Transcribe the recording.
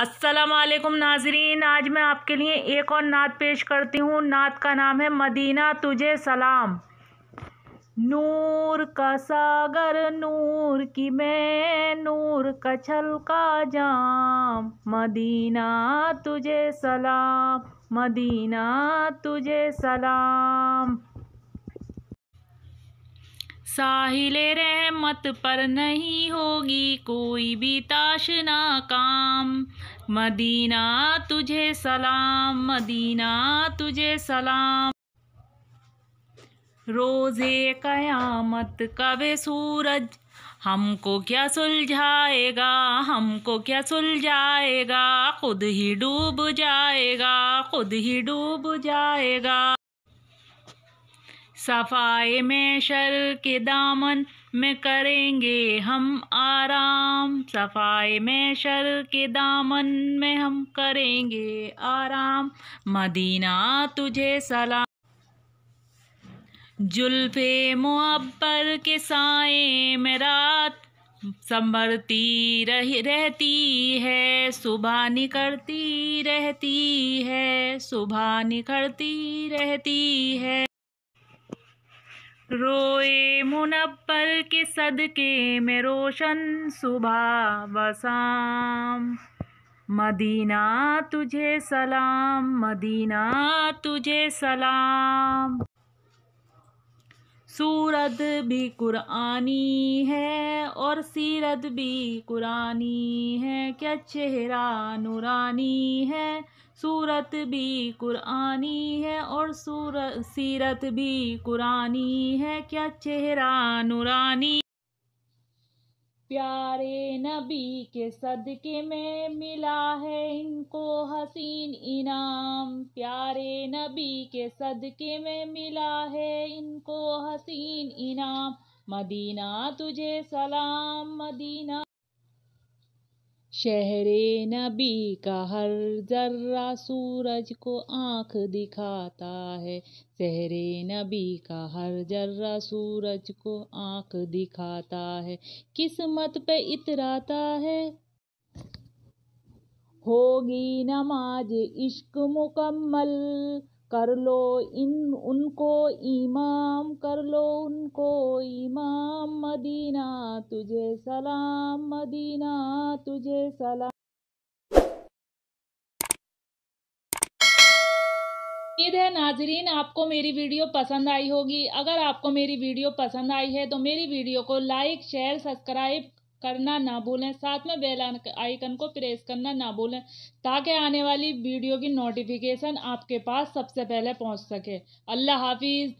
असलम नाजरीन आज मैं आपके लिए एक और नात पेश करती हूँ नात का नाम है मदीना तुझे सलाम नूर का सागर नूर की मैं नूर का छल का जाम मदीना तुझे सलाम मदीना तुझे सलाम साहिल रहमत पर नहीं होगी कोई भी ताशना काम मदीना तुझे सलाम मदीना तुझे सलाम रोज़े क़यामत कवे सूरज हमको क्या सुलझाएगा हमको क्या सुलझाएगा खुद ही डूब जाएगा खुद ही डूब जाएगा सफाई में शर के दामन में करेंगे हम आराम सफाई में शर के दामन में हम करेंगे आराम मदीना तुझे सलाम जुल्फे मुअब्बर के साए में रात संभरती रहती है सुबह निकलती रहती है सुबह निकलती रहती है रोए मुनबल के सदके में रोशन सुबह वसाम मदीना तुझे सलाम मदीना तुझे सलाम सूरत भी कुरानी है और सीरत भी कुरानी है क्या चेहरा नूरानी है सूरत भी कुरानी है और सूरत सीरत भी कुरानी है क्या चेहरा नुरानी प्यारे नबी के सदके में मिला है इनको हसीन इनाम प्यारे नबी के सदके में मिला है इनको हसीन इनाम मदीना तुझे सलाम मदीना शहर नबी का हर जर्रा सूरज को आँख दिखाता है शहर नबी का हर जर्रा सूरज को आँख दिखाता है किस्मत पे इतराता है होगी नमाज इश्क मुकम्मल कर लो इन उनको इमाम कर लो उनको तुझे सलाम मदीना तुझे सलाम उम्मीद है नाजरीन आपको मेरी वीडियो पसंद आई होगी अगर आपको मेरी वीडियो पसंद आई है तो मेरी वीडियो को लाइक शेयर सब्सक्राइब करना ना भूलें साथ में बेल आइकन को प्रेस करना ना भूलें ताकि आने वाली वीडियो की नोटिफिकेशन आपके पास सबसे पहले पहुंच सके अल्लाह हाफिज़